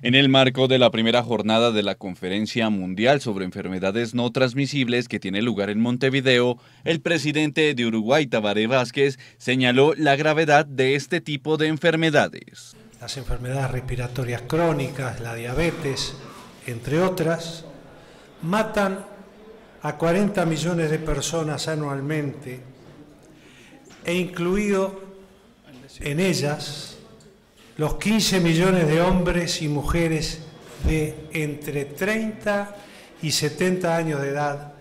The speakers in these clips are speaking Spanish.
En el marco de la primera jornada de la Conferencia Mundial sobre Enfermedades No Transmisibles que tiene lugar en Montevideo, el presidente de Uruguay, Tabaré Vázquez, señaló la gravedad de este tipo de enfermedades. Las enfermedades respiratorias crónicas, la diabetes, entre otras, matan a 40 millones de personas anualmente e incluido en ellas los 15 millones de hombres y mujeres de entre 30 y 70 años de edad,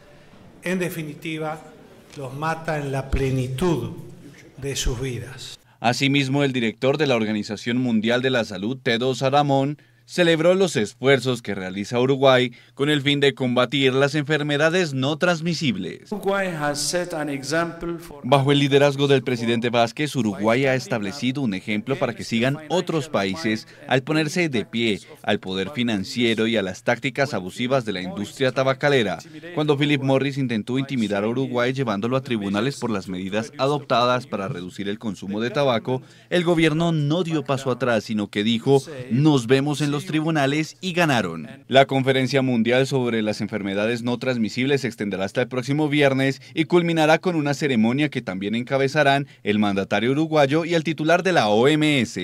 en definitiva, los mata en la plenitud de sus vidas. Asimismo, el director de la Organización Mundial de la Salud, Tedros Saramón, celebró los esfuerzos que realiza Uruguay con el fin de combatir las enfermedades no transmisibles. Bajo el liderazgo del presidente Vázquez, Uruguay ha establecido un ejemplo para que sigan otros países al ponerse de pie al poder financiero y a las tácticas abusivas de la industria tabacalera, cuando Philip Morris intentó intimidar a Uruguay llevándolo a tribunales por las medidas adoptadas para reducir el consumo de tabaco, el gobierno no dio paso atrás, sino que dijo, nos vemos en los tribunales y ganaron. La Conferencia Mundial sobre las Enfermedades No Transmisibles se extenderá hasta el próximo viernes y culminará con una ceremonia que también encabezarán el mandatario uruguayo y el titular de la OMS.